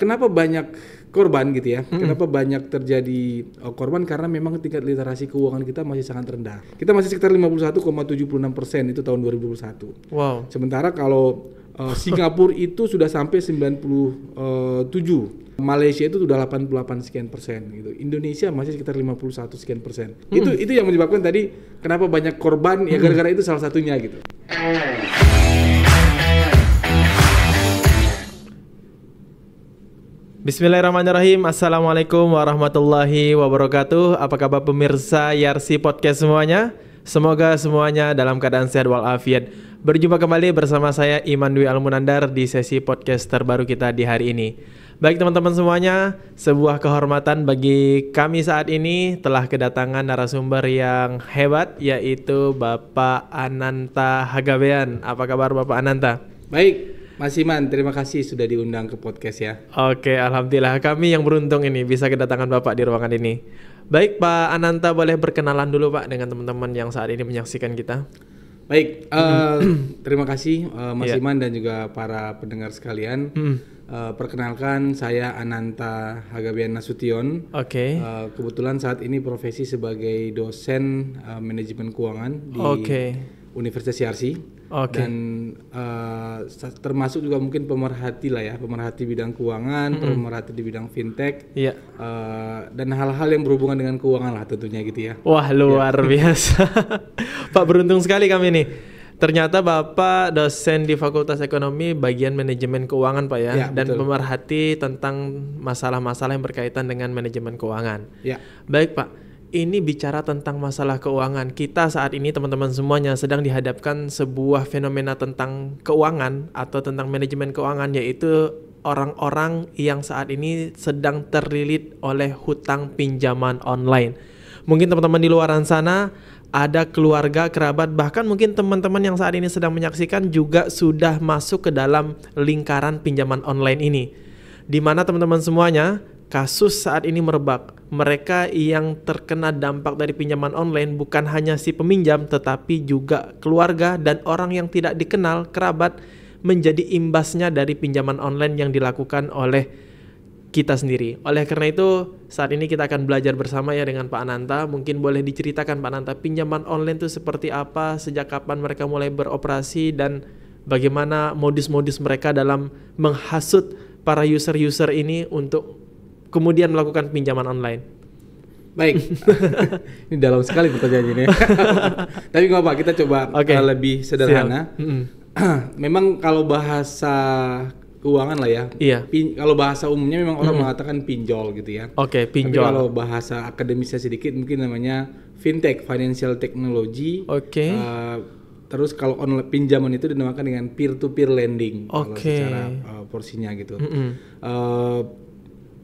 kenapa banyak korban gitu ya. hmm Kenapa banyak terjadi oh, korban karena memang tingkat literasi keuangan kita masih sangat rendah. Kita masih sekitar 51,76% persen itu tahun 2021. Wow. Sementara kalau uh, Singapura itu sudah sampai 97. Eh, Malaysia itu sudah 88 sekian persen gitu. Indonesia masih sekitar 51 sekian persen. Hmm. Itu itu yang menyebabkan tadi kenapa banyak korban ya, hmm. ya gara-gara itu salah satunya gitu. Bismillahirrahmanirrahim Assalamualaikum warahmatullahi wabarakatuh Apa kabar pemirsa Yarsi Podcast semuanya? Semoga semuanya dalam keadaan sehat walafiat Berjumpa kembali bersama saya Iman Dwi Almunandar di sesi podcast terbaru kita di hari ini Baik teman-teman semuanya, sebuah kehormatan bagi kami saat ini telah kedatangan narasumber yang hebat yaitu Bapak Ananta Hagabean. Apa kabar Bapak Ananta? Baik, Mas Iman, terima kasih sudah diundang ke podcast ya. Oke, alhamdulillah kami yang beruntung ini bisa kedatangan Bapak di ruangan ini. Baik, Pak Ananta boleh berkenalan dulu Pak dengan teman-teman yang saat ini menyaksikan kita. Baik, uh, terima kasih uh, Mas yeah. Iman dan juga para pendengar sekalian. Mm. Uh, perkenalkan saya Ananta Hagabian Nasution. Oke. Okay. Uh, kebetulan saat ini profesi sebagai dosen uh, manajemen keuangan di okay. Universitas Yarsi okay. dan uh, termasuk juga mungkin pemerhati lah ya pemerhati bidang keuangan mm -hmm. pemerhati di bidang fintech yeah. Iya. uh, dan hal-hal yang berhubungan dengan keuangan lah tentunya gitu ya wah luar yeah. biasa Pak beruntung sekali kami nih Ternyata Bapak dosen di Fakultas Ekonomi bagian manajemen keuangan Pak ya, ya dan betul. pemerhati tentang masalah-masalah yang berkaitan dengan manajemen keuangan. Ya. Baik Pak, ini bicara tentang masalah keuangan. Kita saat ini teman-teman semuanya sedang dihadapkan sebuah fenomena tentang keuangan atau tentang manajemen keuangan yaitu orang-orang yang saat ini sedang terlilit oleh hutang pinjaman online. Mungkin teman-teman di luar sana ada keluarga, kerabat, bahkan mungkin teman-teman yang saat ini sedang menyaksikan juga sudah masuk ke dalam lingkaran pinjaman online ini. Di mana teman-teman semuanya, kasus saat ini merebak. Mereka yang terkena dampak dari pinjaman online bukan hanya si peminjam, tetapi juga keluarga dan orang yang tidak dikenal, kerabat, menjadi imbasnya dari pinjaman online yang dilakukan oleh kita sendiri. Oleh karena itu, saat ini kita akan belajar bersama ya dengan Pak Ananta. Mungkin boleh diceritakan Pak Ananta, pinjaman online itu seperti apa, sejak kapan mereka mulai beroperasi, dan bagaimana modus-modus mereka dalam menghasut para user-user ini untuk kemudian melakukan pinjaman online? Baik, ini dalam sekali pertanyaannya ini. Tapi nggak apa, kita coba okay. Uh, lebih sederhana. memang kalau bahasa keuangan lah ya. Iya. Pin, kalau bahasa umumnya memang orang mm mengatakan pinjol gitu ya. Oke, okay, pinjol. Tapi kalau bahasa akademisnya sedikit mungkin namanya fintech, financial technology. Oke. Okay. Uh, Terus kalau online pinjaman itu dinamakan dengan peer to peer lending okay. kalau secara uh, porsinya gitu. Mm -hmm. uh,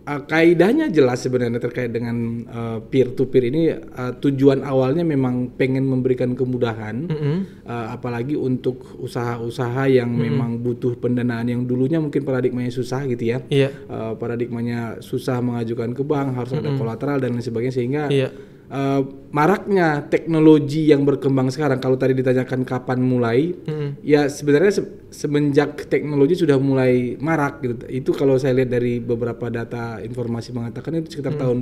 uh, kaidahnya jelas sebenarnya terkait dengan uh, eh, peer to peer ini uh, tujuan awalnya memang pengen memberikan kemudahan mm -hmm. uh, apalagi untuk usaha-usaha yang mm -hmm. memang butuh pendanaan yang dulunya mungkin paradigmanya susah gitu ya yeah. Iya. uh, paradigmanya susah mengajukan ke bank harus mm -hmm. ada kolateral dan lain sebagainya sehingga yeah uh, maraknya teknologi yang berkembang sekarang kalau tadi ditanyakan kapan mulai hmm. ya sebenarnya se semenjak teknologi sudah mulai marak gitu itu kalau saya lihat dari beberapa data informasi mengatakan itu sekitar hmm. tahun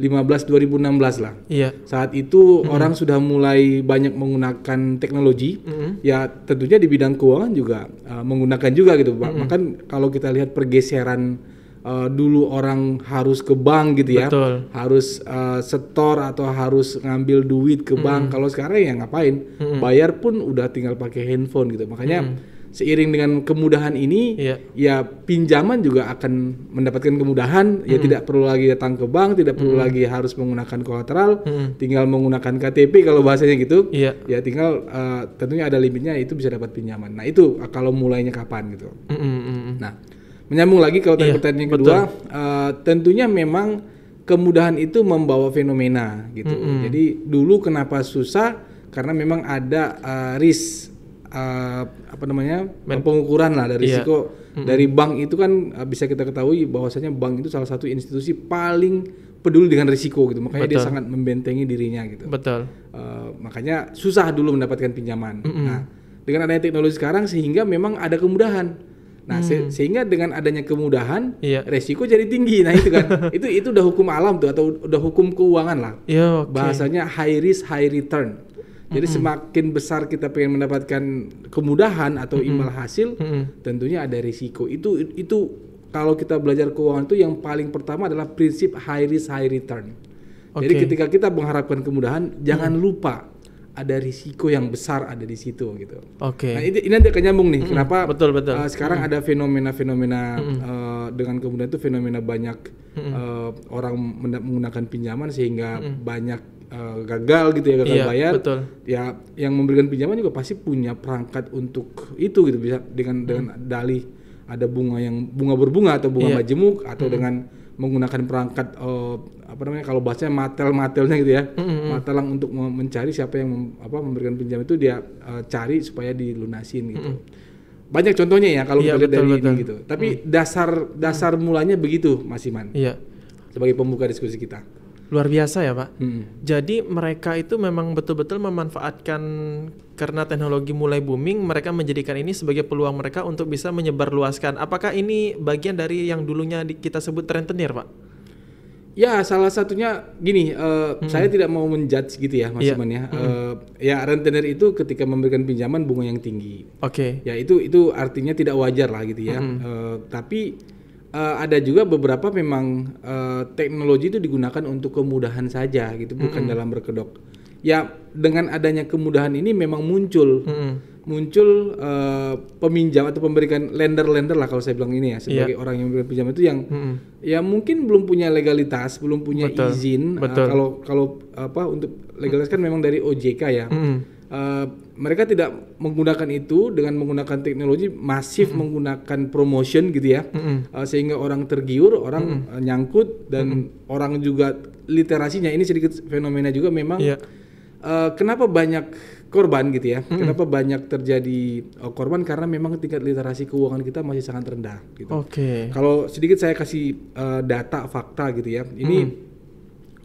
enam 2016 lah iya. saat itu hmm. orang sudah mulai banyak menggunakan teknologi hmm. ya tentunya di bidang keuangan juga uh, menggunakan juga gitu hmm. bahkan kalau kita lihat pergeseran uh, dulu orang harus ke bank gitu ya, Betul. harus uh, setor atau harus ngambil duit ke bank. Mm. Kalau sekarang ya ngapain? Mm. Bayar pun udah tinggal pakai handphone gitu. Makanya mm. seiring dengan kemudahan ini, yeah. ya pinjaman juga akan mendapatkan kemudahan. Ya hmm. tidak perlu lagi datang ke bank, tidak perlu hmm. lagi harus menggunakan kolateral, hmm. tinggal menggunakan KTP kalau bahasanya gitu. Yeah. Ya tinggal uh, tentunya ada limitnya itu bisa dapat pinjaman. Nah itu kalau mulainya kapan gitu. Nah menyambung lagi kalau iya, pertanyaan yang kedua, uh, tentunya memang kemudahan itu membawa fenomena gitu. Mm -hmm. Jadi dulu kenapa susah? Karena memang ada uh, risk uh, apa namanya Men pengukuran lah dari yeah. risiko mm -hmm. dari bank itu kan uh, bisa kita ketahui bahwasanya bank itu salah satu institusi paling peduli dengan risiko gitu makanya Betul. dia sangat membentengi dirinya gitu. Betul. Uh, makanya susah dulu mendapatkan pinjaman. Mm -hmm. Nah dengan adanya teknologi sekarang sehingga memang ada kemudahan Nah, hmm. se sehingga dengan adanya kemudahan, iya. resiko jadi tinggi. Nah, itu kan. itu itu udah hukum alam tuh atau udah hukum keuangan lah. Yo, iya, okay. Bahasanya high risk high return. Jadi mm -hmm. semakin besar kita pengen mendapatkan kemudahan atau mm -hmm. imbal hasil, mm -hmm. tentunya ada risiko. Itu itu kalau kita belajar keuangan itu yang paling pertama adalah prinsip high risk high return. Okay. Jadi ketika kita mengharapkan kemudahan, jangan mm. lupa ada risiko yang besar ada di situ gitu. Oke. Okay. Nah, ini, ini nanti akan nih. Mm -hmm. Kenapa? Betul betul. Uh, sekarang mm -hmm. ada fenomena-fenomena mm -hmm. uh, eh, dengan kemudian itu fenomena banyak mm -hmm. uh, orang menggunakan pinjaman sehingga mm -hmm. banyak uh, gagal gitu ya gagal iya, bayar. Betul. Ya yang memberikan pinjaman juga pasti punya perangkat untuk itu gitu bisa dengan mm -hmm. dengan dalih ada bunga yang bunga berbunga atau bunga yeah. majemuk atau mm -hmm. dengan menggunakan perangkat uh, apa namanya kalau bahasanya matel-matelnya gitu ya. Mm-hmm. Matelang untuk mencari siapa yang mem, apa memberikan pinjam itu dia uh, cari supaya dilunasin gitu. Mm-hmm. Banyak contohnya ya kalau iya, dari betul. ini gitu. Tapi mm. dasar dasar mulanya begitu Mas Iman. Iya. Sebagai pembuka diskusi kita luar biasa ya pak. Hmm. Jadi mereka itu memang betul-betul memanfaatkan karena teknologi mulai booming, mereka menjadikan ini sebagai peluang mereka untuk bisa menyebarluaskan. Apakah ini bagian dari yang dulunya kita sebut rentenir pak? Ya salah satunya gini, uh, hmm. saya tidak mau menjudge gitu ya mas yeah. Iman ya. Hmm. Uh, ya rentenir itu ketika memberikan pinjaman bunga yang tinggi. Oke. Okay. Ya itu itu artinya tidak wajar lah gitu ya. Hmm. Uh, tapi uh, ada juga beberapa memang uh, teknologi itu digunakan untuk kemudahan saja gitu bukan mm -hmm. dalam berkedok ya dengan adanya kemudahan ini memang muncul mm -hmm. muncul uh, peminjam atau pemberikan lender-lender lah kalau saya bilang ini ya iya. sebagai yeah. orang yang memberikan pinjam itu yang mm -hmm. ya mungkin belum punya legalitas belum punya Betul. izin kalau Uh, kalau kalau apa untuk legalitas mm -hmm. memang dari OJK ya mm -hmm uh, mereka tidak menggunakan itu dengan menggunakan teknologi masif mm -hmm. menggunakan promotion gitu ya mm -hmm. uh, sehingga orang tergiur orang mm -hmm. uh, nyangkut dan mm -hmm. orang juga literasinya ini sedikit fenomena juga memang yeah. Iya. uh, kenapa banyak korban gitu ya mm -hmm. kenapa banyak terjadi uh, korban karena memang tingkat literasi keuangan kita masih sangat rendah gitu okay. kalau sedikit saya kasih uh, data fakta gitu ya ini mm -hmm.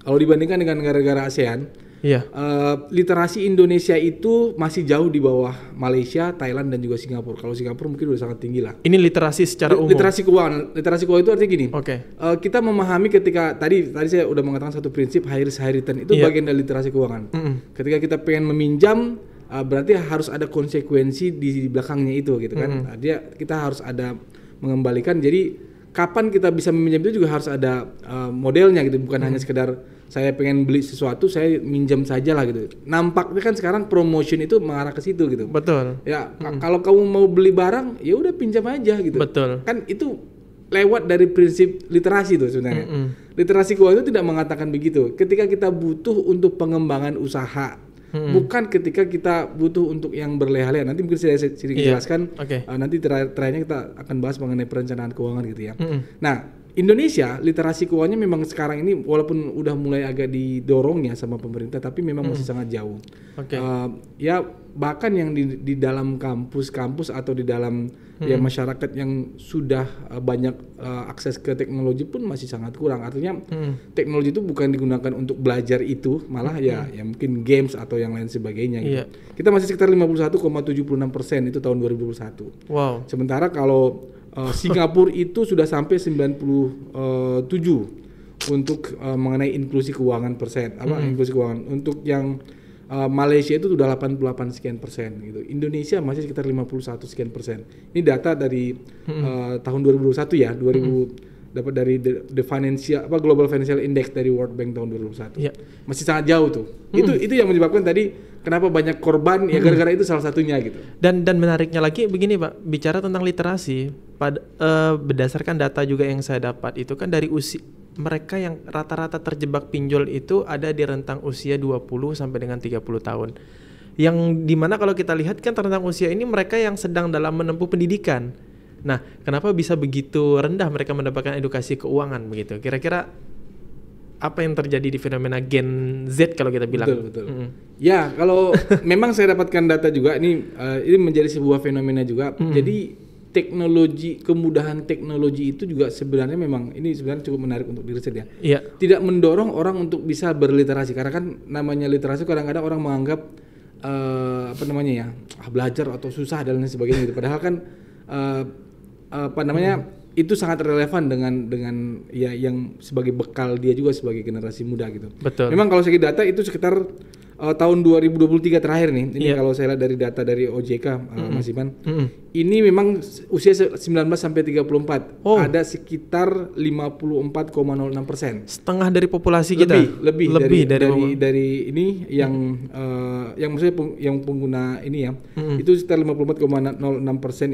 kalau dibandingkan dengan negara-negara ASEAN Iya. Uh, literasi Indonesia itu masih jauh di bawah Malaysia, Thailand dan juga Singapura. Kalau Singapura mungkin udah sangat tinggi lah. Ini literasi secara umum. Literasi keuangan. Literasi keuangan itu artinya gini. Oke. Okay. Uh, eh, kita memahami ketika tadi tadi saya udah mengatakan satu prinsip high risk high return itu yeah. bagian dari literasi keuangan. Mm -hmm. Ketika kita pengen meminjam uh, berarti harus ada konsekuensi di belakangnya itu gitu kan. Mm -hmm. Dia kita harus ada mengembalikan jadi kapan kita bisa meminjam itu juga harus ada uh, modelnya gitu bukan hmm. hanya sekedar saya pengen beli sesuatu saya minjam saja lah gitu nampaknya kan sekarang promotion itu mengarah ke situ gitu betul ya hmm. kalau kamu mau beli barang ya udah pinjam aja gitu betul kan itu lewat dari prinsip literasi tuh sebenarnya -hmm. literasi keuangan itu tidak mengatakan begitu ketika kita butuh untuk pengembangan usaha hmm. bukan ketika kita butuh untuk yang berleha-leha. Nanti mungkin saya sering yeah. jelaskan. Okay. Uh, eh, nanti terakhirnya kita akan bahas mengenai perencanaan keuangan gitu ya. Hmm. Nah, Indonesia literasi keuangannya memang sekarang ini walaupun udah mulai agak didorong ya sama pemerintah tapi memang hmm. masih sangat jauh. Okay. Uh, ehm, ya bahkan yang di, di dalam kampus-kampus atau di dalam ya hmm. ya masyarakat yang sudah uh, banyak uh, akses ke teknologi pun masih sangat kurang. Artinya hmm. teknologi itu bukan digunakan untuk belajar itu, malah ya, hmm. ya ya mungkin games atau yang lain sebagainya gitu. Iya. Kita masih sekitar 51,76% itu tahun 2021. Wow. Sementara kalau Uh, Singapura itu sudah sampai 97 untuk uh, mengenai inklusi keuangan persen apa hmm. inklusi keuangan untuk yang uh, Malaysia itu sudah 88 sekian persen gitu Indonesia masih sekitar 51 sekian persen ini data dari hmm. uh, tahun 2021 ya 2000 hmm. dapat dari the, the financial apa global financial index dari World Bank tahun 2021 yeah. masih sangat jauh tuh hmm. itu itu yang menyebabkan tadi kenapa banyak korban ya hmm. gara-gara itu salah satunya gitu dan dan menariknya lagi begini pak bicara tentang literasi pada uh, eh, berdasarkan data juga yang saya dapat itu kan dari usia mereka yang rata-rata terjebak pinjol itu ada di rentang usia 20 sampai dengan 30 tahun. Yang dimana kalau kita lihat kan rentang usia ini mereka yang sedang dalam menempuh pendidikan. Nah, kenapa bisa begitu rendah mereka mendapatkan edukasi keuangan begitu? Kira-kira apa yang terjadi di fenomena Gen Z kalau kita bilang? Betul, betul. Mm Ya, kalau memang saya dapatkan data juga ini uh, ini menjadi sebuah fenomena juga. Mm Jadi teknologi kemudahan teknologi itu juga sebenarnya memang ini sebenarnya cukup menarik untuk diriset ya. Iya. Tidak mendorong orang untuk bisa berliterasi karena kan namanya literasi kadang-kadang orang menganggap uh, apa namanya ya ah, belajar atau susah dan lain sebagainya gitu. Padahal kan uh, apa namanya hmm. itu sangat relevan dengan dengan ya yang sebagai bekal dia juga sebagai generasi muda gitu. Betul. Memang kalau segi data itu sekitar uh, tahun 2023 terakhir nih. Ini yeah. kalau saya lihat dari data dari OJK eh, mm -hmm. Mas Iman. Mm -hmm. Ini memang usia 19 sampai 34. Oh. Ada sekitar 54,06%. persen Setengah dari populasi lebih, kita. Lebih lebih dari dari, dari, dari ini yang mm -hmm. uh, yang maksudnya peng, yang pengguna ini ya. Mm -hmm. Itu sekitar 54,06%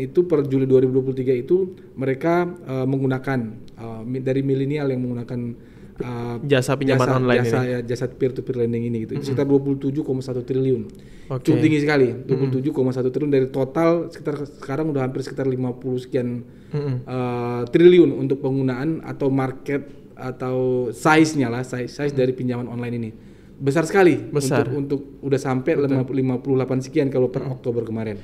itu per Juli 2023 itu mereka uh, menggunakan uh, dari milenial yang menggunakan uh, jasa pinjaman jasa, online jasa, ini. Ya, jasa peer to peer lending ini gitu. Mm -hmm. Sekitar 27,1 triliun. Okay. Cukup tinggi sekali, 27,1 mm -hmm. triliun dari total sekitar sekarang udah hampir sekitar 50 sekian mm -hmm. uh, triliun untuk penggunaan atau market atau size-nya lah, size size mm -hmm. dari pinjaman online ini. Besar sekali Besar. untuk untuk udah sampai Betul. 58 sekian kalau per mm. Oktober kemarin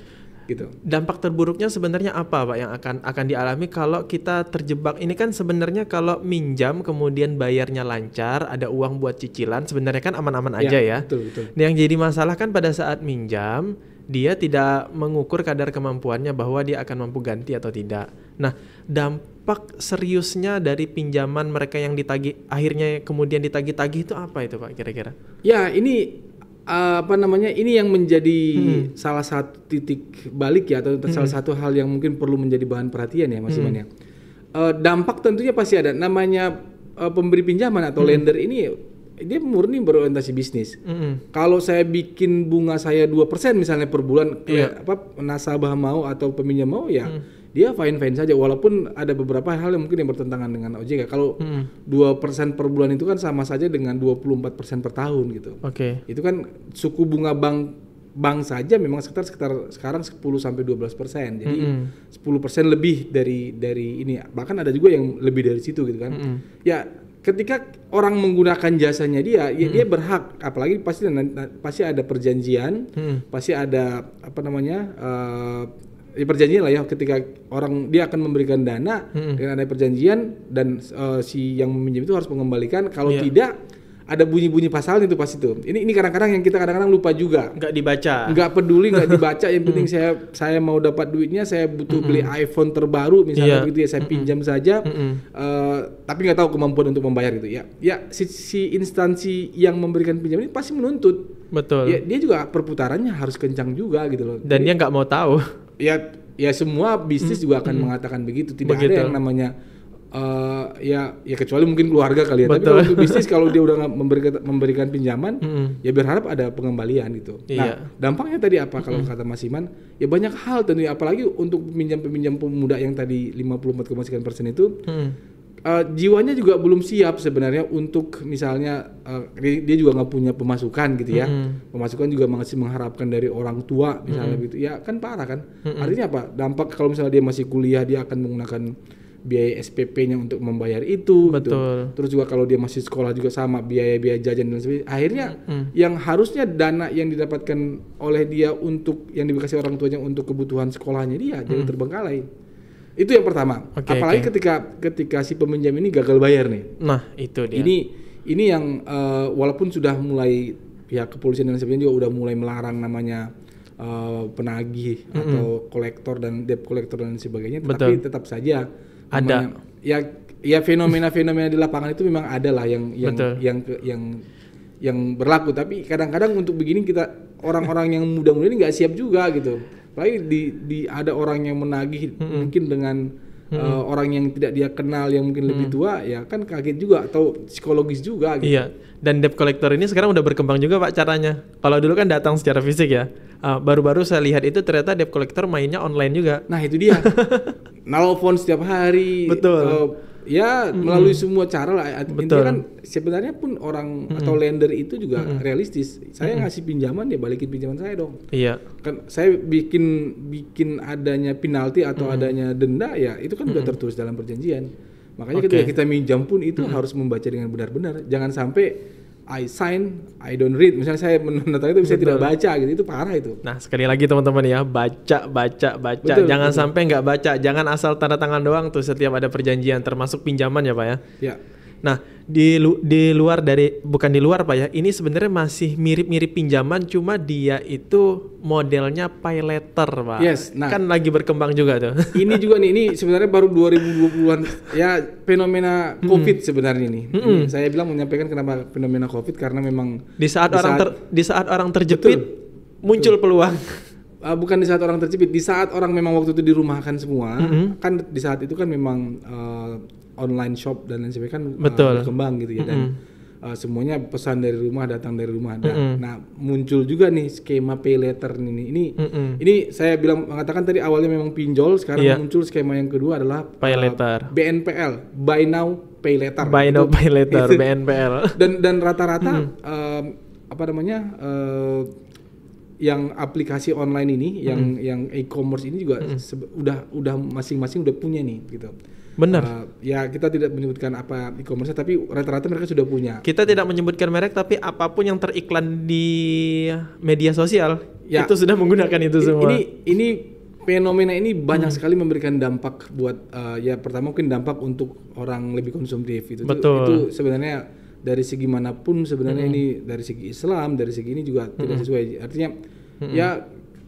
gitu. Dampak terburuknya sebenarnya apa Pak yang akan akan dialami kalau kita terjebak? Ini kan sebenarnya kalau minjam kemudian bayarnya lancar, ada uang buat cicilan, sebenarnya kan aman-aman ya, aja ya. Betul, betul. Nah, yang jadi masalah kan pada saat minjam dia tidak mengukur kadar kemampuannya bahwa dia akan mampu ganti atau tidak. Nah, dampak seriusnya dari pinjaman mereka yang ditagih akhirnya kemudian ditagih tagi itu apa itu Pak kira-kira? Ya, ini Eh, apa namanya ini yang menjadi hmm. salah satu titik balik ya atau hmm. salah satu hal yang mungkin perlu menjadi bahan perhatian ya Mas hmm. Iman ya. Uh, dampak tentunya pasti ada. Namanya uh, pemberi pinjaman atau hmm. lender ini dia murni berorientasi bisnis. hmm Kalau saya bikin bunga saya dua persen misalnya per bulan, yeah. ya, apa nasabah mau atau peminjam mau ya hmm dia fine fine saja walaupun ada beberapa hal yang mungkin yang bertentangan dengan OJK kalau hmm. dua hmm. persen per bulan itu kan sama saja dengan 24 persen per tahun gitu oke okay. itu kan suku bunga bank bank saja memang sekitar sekitar sekarang 10 sampai 12 persen jadi mm -hmm. 10 hmm. persen lebih dari dari ini bahkan ada juga yang lebih dari situ gitu kan -hmm. hmm. ya ketika orang menggunakan jasanya dia ya dia berhak apalagi pasti pasti ada perjanjian -hmm. pasti ada apa namanya uh, ya perjanjian lah ya ketika orang dia akan memberikan dana hmm. dengan ada perjanjian dan uh, si yang meminjam itu harus mengembalikan kalau yeah. tidak ada bunyi-bunyi pasalnya itu pas itu. Ini ini kadang-kadang yang kita kadang-kadang lupa juga. Nggak dibaca. Nggak peduli nggak dibaca. Yang penting hmm. saya saya mau dapat duitnya. Saya butuh beli hmm. iPhone terbaru misalnya yeah. begitu ya. Saya hmm. pinjam saja. uh, tapi nggak tahu kemampuan untuk membayar itu ya. Ya si, si instansi yang memberikan pinjaman ini pasti menuntut. Betul. Ya, dia juga perputarannya harus kencang juga gitu loh. Dan Jadi, dia nggak mau tahu ya ya semua bisnis hmm. juga akan hmm. mengatakan begitu. Tidak begitu. ada yang namanya uh, ya ya kecuali mungkin keluarga kali ya. Betul. Tapi kalau bisnis kalau dia udah memberikan memberikan pinjaman, hmm. ya berharap ada pengembalian gitu. Iya. Nah, dampaknya tadi apa kalau hmm. kata Mas Iman? Ya banyak hal tentunya apalagi untuk pinjam-pinjam pemuda yang tadi 54,9% itu hmm uh, jiwanya juga belum siap sebenarnya untuk misalnya uh, dia juga nggak punya pemasukan gitu ya mm-hmm. pemasukan juga masih mengharapkan dari orang tua misalnya mm-hmm. gitu ya kan parah kan mm-hmm. artinya apa dampak kalau misalnya dia masih kuliah dia akan menggunakan biaya SPP-nya untuk membayar itu gitu. betul gitu. terus juga kalau dia masih sekolah juga sama biaya-biaya jajan dan sebagainya akhirnya mm-hmm. yang harusnya dana yang didapatkan oleh dia untuk yang dikasih orang tuanya untuk kebutuhan sekolahnya dia mm-hmm. jadi terbengkalai itu yang pertama. Okay, Apalagi okay. ketika ketika si peminjam ini gagal bayar nih. Nah, itu dia. Ini ini yang uh, walaupun sudah mulai pihak kepolisian dan sebagainya juga udah mulai melarang namanya uh, penagih mm -hmm. atau kolektor dan debt kolektor dan sebagainya, tetapi Betul. tetap saja ada namanya, ya ya fenomena-fenomena di lapangan itu memang ada lah yang yang Betul. yang yang, yang yang berlaku tapi kadang-kadang untuk begini kita orang-orang yang muda-muda ini nggak siap juga gitu Apalagi di, di ada orang yang menagih hmm. mungkin dengan hmm. uh, orang yang tidak dia kenal yang mungkin hmm. lebih mm. tua ya kan kaget juga atau psikologis juga gitu. Iya. Dan debt collector ini sekarang udah berkembang juga Pak caranya. Kalau dulu kan datang secara fisik ya. Eh, baru-baru uh, saya lihat itu ternyata debt collector mainnya online juga. Nah, itu dia. Nelfon setiap hari. Betul. Uh, ya melalui semua cara lah Betul. intinya kan sebenarnya pun orang atau lender itu juga realistis saya ngasih pinjaman ya balikin pinjaman saya dong iya kan saya bikin bikin adanya penalti atau adanya denda ya itu kan mm tertulis dalam perjanjian makanya okay. ketika kita minjam pun itu harus membaca dengan benar-benar jangan sampai I sign, I don't read. Misalnya saya menandatangani itu bisa tidak baca gitu, itu parah itu. Nah sekali lagi teman-teman ya, baca, baca, baca. Betul, jangan betul. sampai nggak baca, jangan asal tanda tangan doang tuh setiap ada perjanjian, termasuk pinjaman ya pak ya. Ya Nah, di lu, di luar dari bukan di luar Pak ya. Ini sebenarnya masih mirip-mirip pinjaman cuma dia itu modelnya pay letter, Pak. Yes, nah. Kan lagi berkembang juga tuh. Ini juga nih, ini sebenarnya baru 2020-an ya fenomena hmm. Covid -hmm. sebenarnya ini. Mm -hmm. saya bilang menyampaikan kenapa fenomena Covid karena memang di saat di orang saat, ter, di saat orang terjepit betul, muncul betul. peluang uh, bukan di saat orang terjepit di saat orang memang waktu itu dirumahkan semua mm -hmm. kan di saat itu kan memang uh, online shop dan lain sebagainya kan uh, Betul. Uh, berkembang gitu ya mm -hmm. dan uh, semuanya pesan dari rumah datang dari rumah Mm -hmm. Nah muncul juga nih skema pay later ini. Ini mm -hmm. ini saya bilang mengatakan tadi awalnya memang pinjol, sekarang yeah. muncul skema yang kedua adalah uh, pay later. Uh, BNPL, buy now pay later. Buy now pay later, BNPL. Dan dan rata-rata mm -hmm. uh, apa namanya? Uh, yang aplikasi online ini, yang mm -hmm. yang e-commerce ini juga mm -hmm. udah udah masing-masing udah punya nih gitu. Benar. Uh, eh, ya kita tidak menyebutkan apa e-commerce tapi rata-rata mereka sudah punya. Kita tidak menyebutkan merek tapi apapun yang teriklan di media sosial ya. itu sudah menggunakan itu semua. Ini ini fenomena ini banyak hmm. sekali memberikan dampak buat uh, ya pertama mungkin dampak untuk orang lebih konsumtif itu itu sebenarnya dari segi manapun sebenarnya hmm. ini dari segi Islam dari segi ini juga hmm. tidak sesuai artinya hmm. ya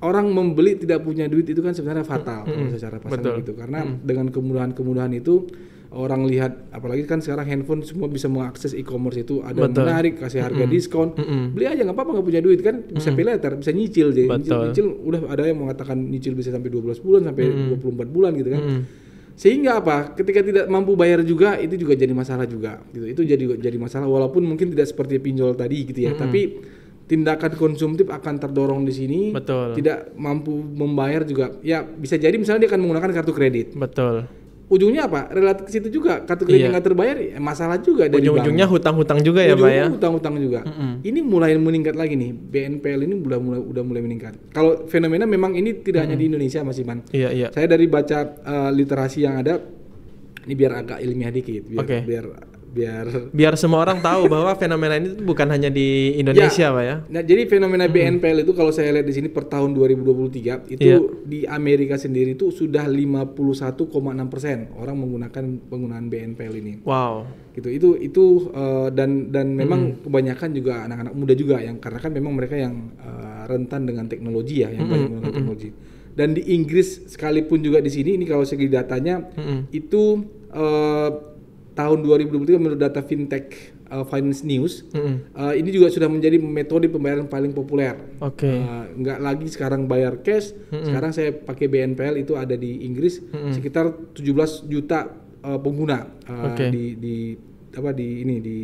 orang membeli tidak punya duit itu kan sebenarnya fatal mm -hmm. secara pasar gitu karena mm dengan kemudahan-kemudahan itu orang lihat apalagi kan sekarang handphone semua bisa mengakses e-commerce itu ada Betul. menarik kasih harga mm -hmm. diskon mm -hmm. beli aja nggak apa-apa nggak punya duit kan bisa mm -hmm. bisa nyicil jadi nyicil, nyicil udah ada yang mengatakan nyicil bisa sampai 12 bulan sampai mm -hmm. 24 bulan gitu kan mm -hmm sehingga apa ketika tidak mampu bayar juga itu juga jadi masalah juga gitu itu jadi jadi masalah walaupun mungkin tidak seperti pinjol tadi gitu ya mm -hmm. tapi tindakan konsumtif akan terdorong di sini. Betul. Tidak mampu membayar juga. Ya bisa jadi misalnya dia akan menggunakan kartu kredit. Betul. Ujungnya apa? Relatif ke situ juga kartu kredit iya. yang nggak terbayar ya masalah juga dari Ujung-ujungnya hutang-hutang juga ya, Pak ya. Hutang-hutang juga. Mm -hmm. Ini mulai meningkat lagi nih. BNPL ini udah mulai udah mulai meningkat. Kalau fenomena memang ini tidak mm -hmm. hanya di Indonesia Mas Iman. Iya, iya. Saya dari baca uh, literasi yang ada ini biar agak ilmiah dikit biar okay. biar biar biar semua orang tahu bahwa fenomena ini bukan hanya di Indonesia, ya. Pak ya. Nah, jadi fenomena hmm. BNPL itu kalau saya lihat di sini per tahun 2023 itu ya. di Amerika sendiri itu sudah 51,6% orang menggunakan penggunaan BNPL ini. Wow. Gitu. Itu itu uh, dan dan memang hmm. kebanyakan juga anak-anak muda juga yang karena kan memang mereka yang uh, rentan dengan teknologi ya, yang hmm. banyak hmm, menggunakan hmm. teknologi. Dan di Inggris sekalipun juga di sini ini kalau segi datanya hmm. hmm. itu uh, tahun 2023 menurut data fintech uh, finance news mm -hmm. uh, ini juga sudah menjadi metode pembayaran paling populer. Oke. Okay. Uh, nggak lagi sekarang bayar cash, mm -hmm. sekarang saya pakai BNPL itu ada di Inggris mm -hmm. sekitar 17 juta uh, pengguna uh, okay. di di apa di ini di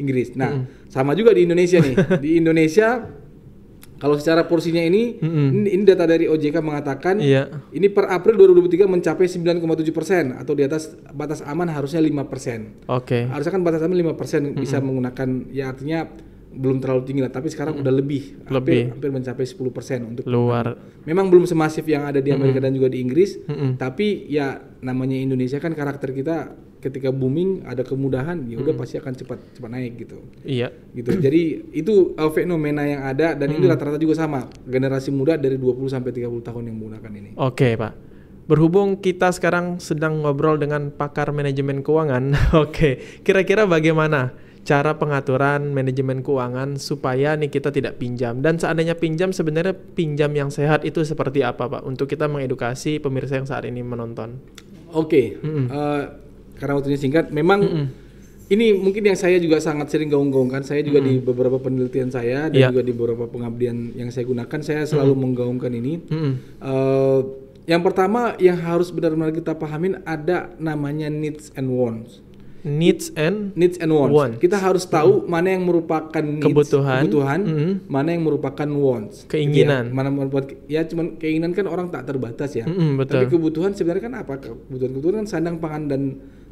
Inggris. Nah, mm -hmm. sama juga di Indonesia nih. di Indonesia kalau secara porsinya ini, mm-hmm. ini, ini data dari OJK mengatakan iya. ini per April 2023 mencapai 9,7 persen atau di atas batas aman harusnya 5 persen. Oke. Okay. Harusnya kan batas aman 5 persen mm-hmm. bisa menggunakan ya artinya belum terlalu tinggi lah, tapi sekarang mm-hmm. udah lebih, lebih. Hampir, hampir mencapai 10 persen untuk luar. Memang belum semasif yang ada di Amerika mm-hmm. dan juga di Inggris, mm-hmm. tapi ya namanya Indonesia kan karakter kita ketika booming ada kemudahan ya udah hmm. pasti akan cepat cepat naik gitu iya gitu jadi itu uh, fenomena yang ada dan hmm. ini rata-rata juga sama generasi muda dari 20 sampai 30 tahun yang menggunakan ini oke okay, pak berhubung kita sekarang sedang ngobrol dengan pakar manajemen keuangan oke okay. kira-kira bagaimana cara pengaturan manajemen keuangan supaya nih kita tidak pinjam dan seandainya pinjam sebenarnya pinjam yang sehat itu seperti apa pak untuk kita mengedukasi pemirsa yang saat ini menonton oke okay. -hmm. uh, karena waktunya singkat memang mm -hmm. ini mungkin yang saya juga sangat sering gaung-gaungkan saya juga mm -hmm. di beberapa penelitian saya dan yeah. juga di beberapa pengabdian yang saya gunakan saya selalu mm -hmm. menggaungkan ini mm -hmm. uh, yang pertama yang harus benar-benar kita pahamin ada namanya needs and wants needs and needs and wants. wants. Kita harus tahu hmm. mana yang merupakan needs, kebutuhan, kebutuhan hmm. mana yang merupakan wants, keinginan. Ya, mana membuat ya cuman keinginan kan orang tak terbatas ya. Hmm, betul. Tapi kebutuhan sebenarnya kan apa? Kebutuhan kebutuhan kan sandang pangan dan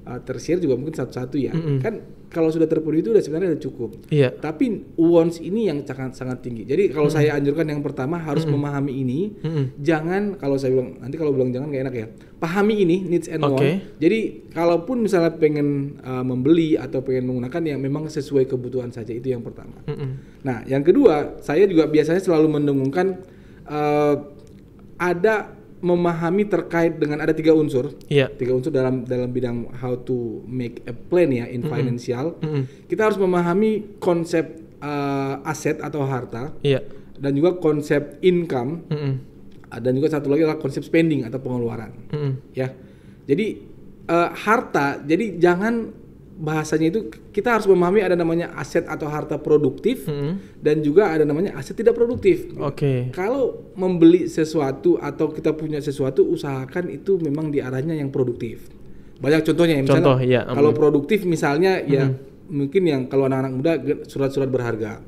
uh, tersier juga mungkin satu-satu ya. Mm -hmm. Kan kalau sudah terpenuhi itu sudah sebenarnya sudah cukup. Yeah. Tapi wants ini yang sangat sangat tinggi. Jadi kalau mm -hmm. saya anjurkan yang pertama harus mm -hmm. memahami ini. Mm -hmm. Jangan kalau saya bilang nanti kalau bilang jangan gak enak ya. Pahami ini needs and okay. wants. Jadi kalaupun misalnya pengen uh, membeli atau pengen menggunakan yang memang sesuai kebutuhan saja itu yang pertama. Mm -hmm. Nah, yang kedua, saya juga biasanya selalu mendengungkan uh, ada memahami terkait dengan ada tiga unsur, yeah. tiga unsur dalam dalam bidang how to make a plan ya in mm -hmm. financial. Mm -hmm. Kita harus memahami konsep uh, aset atau harta, yeah. dan juga konsep income, mm -hmm. dan juga satu lagi adalah konsep spending atau pengeluaran. Mm -hmm. Ya, jadi uh, harta, jadi jangan bahasanya itu kita harus memahami ada namanya aset atau harta produktif hmm. dan juga ada namanya aset tidak produktif. Oke. Okay. Kalau membeli sesuatu atau kita punya sesuatu usahakan itu memang di arahnya yang produktif. Banyak contohnya ya misalnya Contoh, ya, kalau produktif misalnya ya hmm. ya mungkin yang kalau anak-anak muda surat-surat berharga.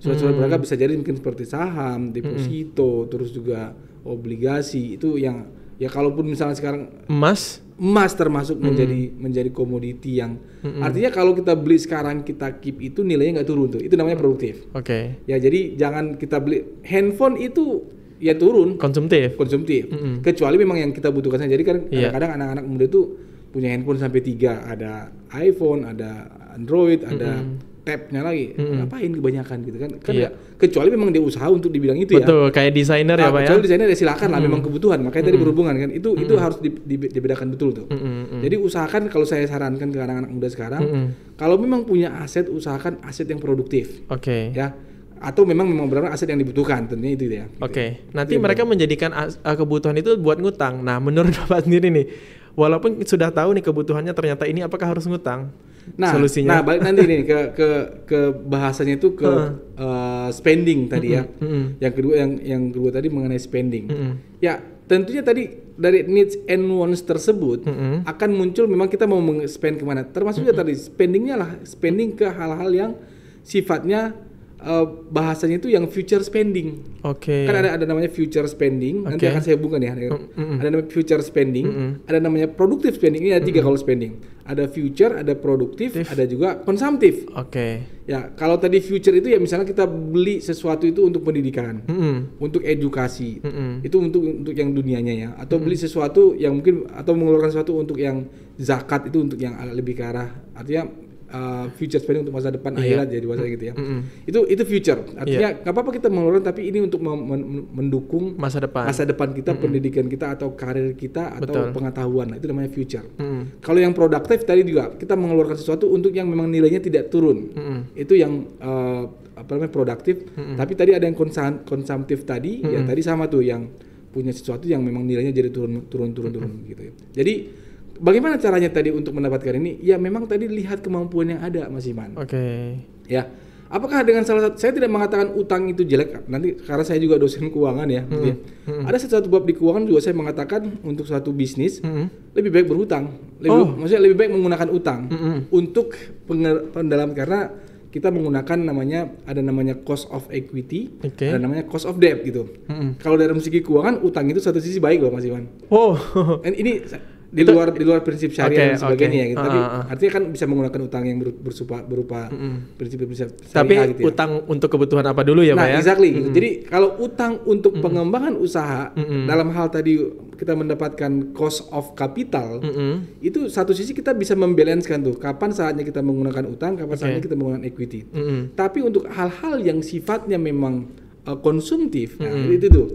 Surat-surat hmm. berharga bisa jadi mungkin seperti saham, deposito, hmm. terus juga obligasi itu yang ya kalaupun misalnya sekarang emas emas termasuk mm menjadi menjadi komoditi yang mm -hmm. artinya kalau kita beli sekarang kita keep itu nilainya nggak turun tuh itu namanya hmm. produktif oke okay. ya jadi jangan kita beli handphone itu ya turun konsumtif konsumtif mm -hmm. kecuali memang yang kita butuhkan jadi kan kadang iya. kadang-kadang anak-anak muda tuh punya handphone sampai tiga ada iPhone ada Android ada mm -hmm tapnya lagi -hmm. ngapain kebanyakan gitu kan kan ya, kecuali memang dia usaha untuk dibilang itu betul, ya betul kayak desainer nah, ya ah, pak ya kecuali desainer ya silakan -hmm. lah memang kebutuhan makanya -hmm. tadi berhubungan kan itu -hmm. itu harus dibedakan betul tuh -hmm. jadi usahakan kalau saya sarankan ke anak-anak muda sekarang -hmm. kalau memang punya aset usahakan aset yang produktif oke okay. ya atau memang memang benar aset yang dibutuhkan tentunya itu ya. Gitu. Oke, okay. nanti itu mereka menjadikan as, eh, kebutuhan itu buat ngutang. Nah, menurut Bapak sendiri nih, walaupun sudah tahu nih kebutuhannya ternyata ini apakah harus ngutang? nah, solusinya. Nah, balik nanti nih ke ke ke bahasanya itu ke uh. Uh, spending tadi mm -hmm. ya. Mm -hmm. Yang kedua yang yang kedua tadi mengenai spending. Mm -hmm. Ya, tentunya tadi dari needs and wants tersebut mm -hmm. akan muncul memang kita mau spend kemana. Termasuk mm -hmm. juga tadi spendingnya lah, spending ke hal-hal yang sifatnya uh, bahasanya itu yang future spending. Oke. Okay. Kan ada ada namanya future spending. Okay. Nanti akan saya hubungkan ya. Mm, mm -mm. Ada namanya future spending, mm -mm. ada namanya productive spending. Ini ada mm -mm. tiga kalau spending. Ada future, ada produktif, ada juga konsumtif. Oke. Okay. Ya, kalau tadi future itu ya misalnya kita beli sesuatu itu untuk pendidikan, mm -mm. untuk edukasi. Mm -mm. Itu untuk untuk yang dunianya ya. Atau mm -mm. beli sesuatu yang mungkin atau mengeluarkan sesuatu untuk yang zakat itu untuk yang lebih ke arah artinya uh, future spending untuk masa depan yeah. akhirat jadi bahasa gitu ya. Mm -hmm. Itu itu future. Artinya yeah. apa-apa kita mengeluarkan tapi ini untuk mendukung masa depan masa depan kita, mm -hmm. pendidikan kita atau karir kita atau Betul. pengetahuan. Nah, itu namanya future. Mm -hmm. Kalau yang produktif tadi juga kita mengeluarkan sesuatu untuk yang memang nilainya tidak turun. Mm -hmm. Itu yang uh, apa namanya produktif. Mm -hmm. Tapi tadi ada yang konsumtif tadi mm -hmm. ya tadi sama tuh yang punya sesuatu yang memang nilainya jadi turun turun turun turun mm -hmm. gitu ya. Jadi bagaimana caranya tadi untuk mendapatkan ini? Ya memang tadi lihat kemampuan yang ada Mas Iman. Oke. Okay. Ya. Apakah dengan salah satu saya tidak mengatakan utang itu jelek nanti karena saya juga dosen keuangan ya. Hmm. ya. Hmm. Ada satu bab di keuangan juga saya mengatakan untuk suatu bisnis hmm. lebih baik berhutang. Lebih oh. maksudnya lebih baik menggunakan utang hmm. hmm. untuk pendalam karena kita menggunakan namanya ada namanya cost of equity, okay. ada namanya cost of debt gitu. -hmm. Kalau dari segi keuangan utang itu satu sisi baik loh Mas Iwan. Oh. Dan ini di luar di luar prinsip syariah okay, dan sebagainya okay. gitu. Tapi uh, uh, artinya kan bisa menggunakan utang yang berupa berupa prinsip-prinsip uh, Tapi gitu ya. utang untuk kebutuhan apa dulu ya, nah, Pak ya? exactly. Jadi kalau utang untuk pengembangan usaha dalam hal tadi kita mendapatkan cost of capital itu satu sisi kita bisa membalancekan tuh kapan saatnya kita menggunakan utang, kapan okay. saatnya kita menggunakan equity. Tapi untuk hal-hal yang sifatnya memang uh, konsumtif, nah, itu tuh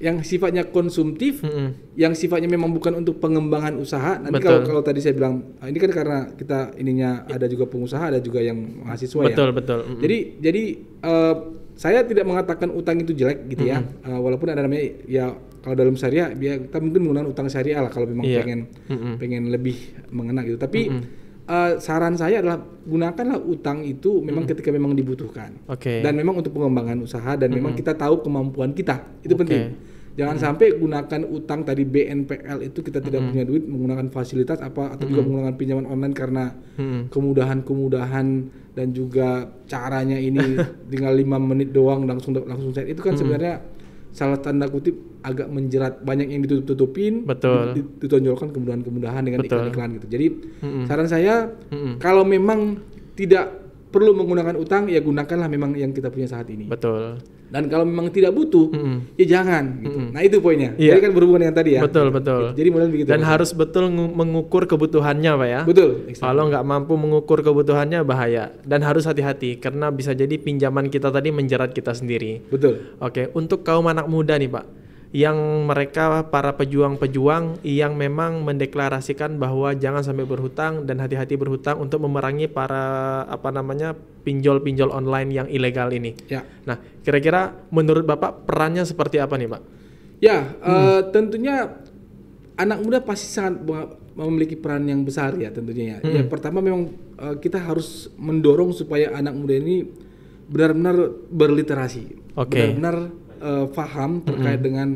yang sifatnya konsumtif, mm -hmm. yang sifatnya memang bukan untuk pengembangan usaha. Nanti kalau kalau tadi saya bilang ah, ini kan karena kita ininya ada juga pengusaha, ada juga yang mahasiswa betul, ya. Betul betul. Mm -hmm. Jadi jadi uh, saya tidak mengatakan utang itu jelek gitu mm -hmm. ya, uh, walaupun ada namanya ya kalau dalam syariah ya, kita mungkin menggunakan utang syariah lah kalau memang yeah. pengen mm -hmm. pengen lebih mengena gitu. Tapi mm -hmm uh, saran saya adalah gunakanlah utang itu memang hmm. ketika memang dibutuhkan. Okay. Dan memang untuk pengembangan usaha dan hmm. memang kita tahu kemampuan kita. Itu okay. penting. Jangan hmm. sampai gunakan utang tadi BNPL itu kita tidak hmm. punya duit menggunakan fasilitas apa atau hmm. juga menggunakan pinjaman online karena kemudahan-kemudahan dan juga caranya ini tinggal lima menit doang langsung langsung set. Itu kan sebenarnya salah tanda kutip agak menjerat banyak yang ditutup-tutupin, betul. ditonjolkan kemudahan-kemudahan dengan iklan-iklan gitu. Jadi mm -mm. saran saya mm -mm. kalau memang tidak perlu menggunakan utang ya gunakanlah memang yang kita punya saat ini. Betul. Dan kalau memang tidak butuh, mm -hmm. ya jangan. Gitu. Mm -hmm. Nah itu poinnya. Yeah. Jadi kan berhubungan dengan tadi ya. Betul betul. Gitu. Jadi mudah begitu. Dan harus betul mengukur kebutuhannya, pak ya. Betul. Exactly. Kalau nggak mampu mengukur kebutuhannya bahaya. Dan harus hati-hati karena bisa jadi pinjaman kita tadi menjerat kita sendiri. Betul. Oke, untuk kaum anak muda nih pak yang mereka para pejuang-pejuang yang memang mendeklarasikan bahwa jangan sampai berhutang dan hati-hati berhutang untuk memerangi para apa namanya pinjol-pinjol online yang ilegal ini. Ya. Nah, kira-kira menurut Bapak perannya seperti apa nih, Pak? Ya, hmm. uh, tentunya anak muda pasti sangat memiliki peran yang besar ya tentunya ya. Hmm. Ya pertama memang uh, kita harus mendorong supaya anak muda ini benar-benar berliterasi. Okay. Benar-benar uh, faham terkait mm -hmm. dengan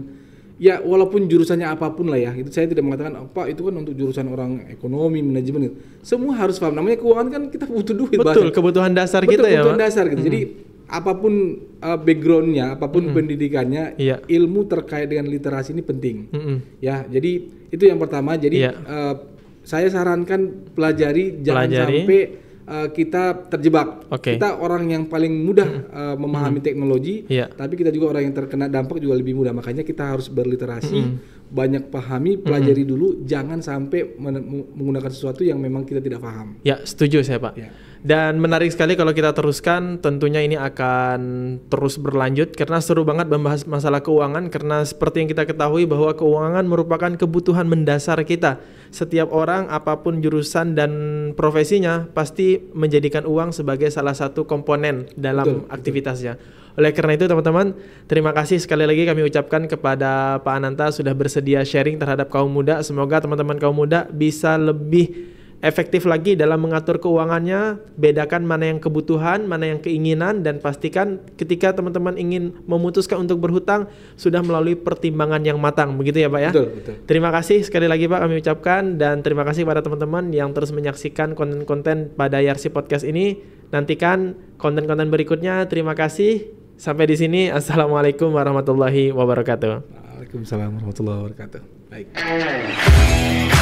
ya walaupun jurusannya apapun lah ya itu saya tidak mengatakan oh, pak itu kan untuk jurusan orang ekonomi manajemen gitu. semua harus paham namanya keuangan kan kita butuh duit betul bahasa. kebutuhan dasar betul, kita kebutuhan ya kebutuhan dasar gitu mm -hmm. jadi apapun uh, backgroundnya apapun mm -hmm. pendidikannya yeah. ilmu terkait dengan literasi ini penting mm -hmm. ya jadi itu yang pertama jadi yeah. Iya. uh, saya sarankan pelajari jangan pelajari. sampai Eh, kita terjebak. Okay. Kita orang yang paling mudah uh, memahami mm. teknologi, yeah. tapi kita juga orang yang terkena dampak juga lebih mudah. Makanya kita harus berliterasi, hmm. banyak pahami, hmm. pelajari hmm. dulu, jangan sampai menggunakan sesuatu yang memang kita tidak paham. Ya, setuju saya Pak. Yeah. Dan menarik sekali kalau kita teruskan, tentunya ini akan terus berlanjut karena seru banget membahas masalah keuangan karena seperti yang kita ketahui bahwa keuangan merupakan kebutuhan mendasar kita setiap orang apapun jurusan dan profesinya pasti menjadikan uang sebagai salah satu komponen dalam betul, aktivitasnya. Oleh karena itu teman-teman, terima kasih sekali lagi kami ucapkan kepada Pak Ananta sudah bersedia sharing terhadap kaum muda. Semoga teman-teman kaum muda bisa lebih Efektif lagi dalam mengatur keuangannya, bedakan mana yang kebutuhan, mana yang keinginan, dan pastikan ketika teman-teman ingin memutuskan untuk berhutang sudah melalui pertimbangan yang matang, begitu ya Pak ya? Betul, betul. Terima kasih sekali lagi Pak kami ucapkan dan terima kasih kepada teman-teman yang terus menyaksikan konten-konten pada Yarsi Podcast ini. Nantikan konten-konten berikutnya. Terima kasih. Sampai di sini. Assalamualaikum warahmatullahi wabarakatuh. Waalaikumsalam warahmatullahi wabarakatuh. Baik.